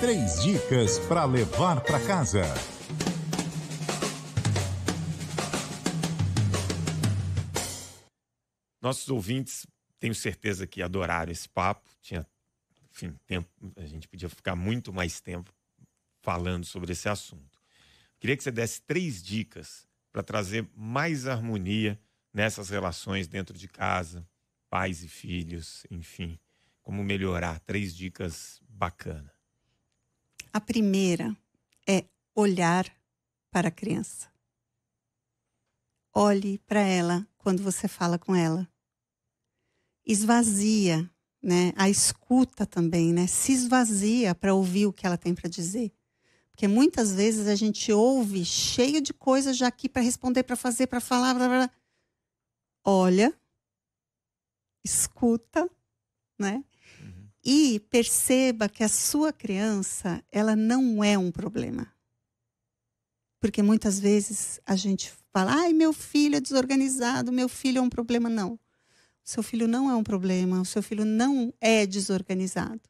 Três dicas para levar para casa. Nossos ouvintes, tenho certeza que adoraram esse papo. Tinha, enfim, tempo, a gente podia ficar muito mais tempo falando sobre esse assunto. Queria que você desse três dicas para trazer mais harmonia nessas relações dentro de casa, pais e filhos, enfim, como melhorar. Três dicas bacanas. A primeira é olhar para a criança. Olhe para ela quando você fala com ela. Esvazia, né? A escuta também, né? Se esvazia para ouvir o que ela tem para dizer. Porque muitas vezes a gente ouve cheio de coisas já aqui para responder, para fazer, para falar. Blá, blá. Olha, escuta, né? E perceba que a sua criança, ela não é um problema. Porque muitas vezes a gente fala, ai, meu filho é desorganizado, meu filho é um problema. Não. O seu filho não é um problema, o seu filho não é desorganizado.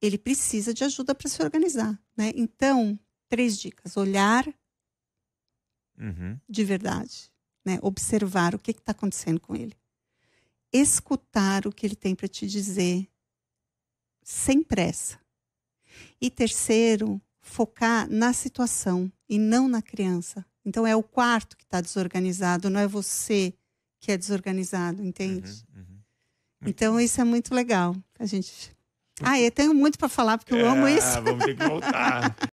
Ele precisa de ajuda para se organizar. Né? Então, três dicas: olhar uhum. de verdade, né? observar o que está acontecendo com ele, escutar o que ele tem para te dizer sem pressa. E terceiro, focar na situação e não na criança. Então é o quarto que está desorganizado, não é você que é desorganizado, entende? Uhum, uhum. Então isso é muito legal. A gente. Ah, eu tenho muito para falar porque eu é, amo isso. Vamos ter que voltar.